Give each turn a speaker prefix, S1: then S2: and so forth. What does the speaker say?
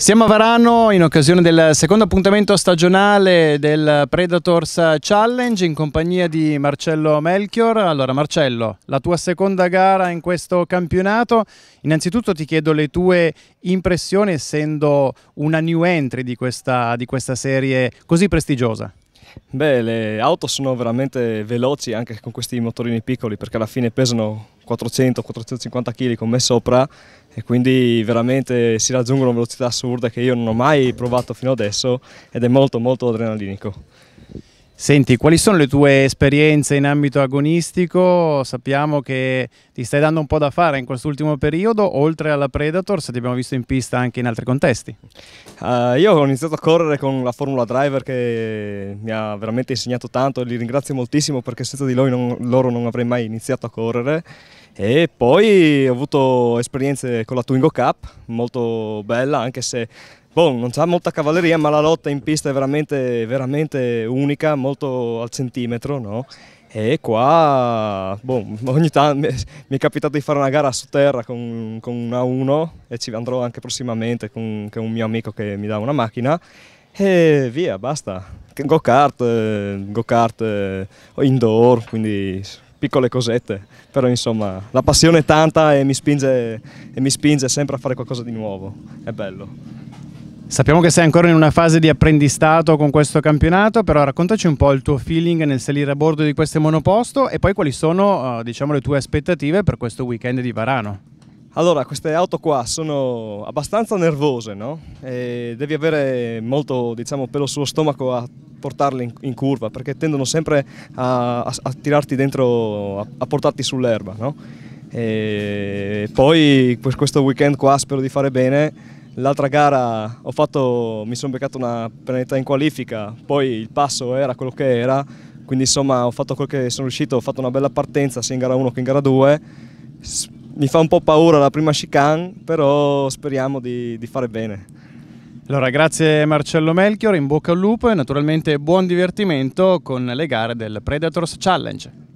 S1: Siamo a Varano in occasione del secondo appuntamento stagionale del Predators Challenge in compagnia di Marcello Melchior. Allora Marcello, la tua seconda gara in questo campionato, innanzitutto ti chiedo le tue impressioni essendo una new entry di questa, di questa serie così prestigiosa.
S2: Beh, le auto sono veramente veloci anche con questi motorini piccoli perché alla fine pesano 400-450 kg con me sopra e quindi veramente si raggiungono velocità assurde che io non ho mai provato fino adesso ed è molto molto adrenalinico. Senti, quali sono le tue esperienze in ambito agonistico? Sappiamo
S1: che ti stai dando un po' da fare in quest'ultimo periodo, oltre alla Predator, se ti abbiamo visto in pista
S2: anche in altri contesti. Uh, io ho iniziato a correre con la Formula Driver che mi ha veramente insegnato tanto e li ringrazio moltissimo perché senza di non, loro non avrei mai iniziato a correre. E poi ho avuto esperienze con la Twingo Cup, molto bella, anche se Bon, non c'è molta cavalleria, ma la lotta in pista è veramente, veramente unica, molto al centimetro, no? E qua, bon, ogni tanto mi è capitato di fare una gara sotterra con, con a 1 e ci andrò anche prossimamente con, con un mio amico che mi dà una macchina e via, basta. Go kart, eh, go kart eh, indoor, quindi piccole cosette, però insomma la passione è tanta e mi spinge, e mi spinge sempre a fare qualcosa di nuovo, è bello.
S1: Sappiamo che sei ancora in una fase di apprendistato con questo campionato, però raccontaci un po' il tuo feeling nel salire a bordo di queste monoposto e poi quali sono eh, diciamo, le tue aspettative per questo weekend di Varano.
S2: Allora, queste auto qua sono abbastanza nervose, no? E devi avere molto, diciamo, pelo sullo stomaco a portarle in, in curva, perché tendono sempre a, a, a tirarti dentro, a, a portarti sull'erba, no? E poi questo weekend qua spero di fare bene L'altra gara fatto, mi sono beccato una penalità in qualifica, poi il passo era quello che era, quindi insomma ho fatto quel che sono riuscito, ho fatto una bella partenza sia in gara 1 che in gara 2. Mi fa un po' paura la prima chicane, però speriamo di, di fare bene.
S1: Allora, grazie Marcello Melchior, in bocca al lupo e naturalmente buon divertimento con le gare del Predators Challenge.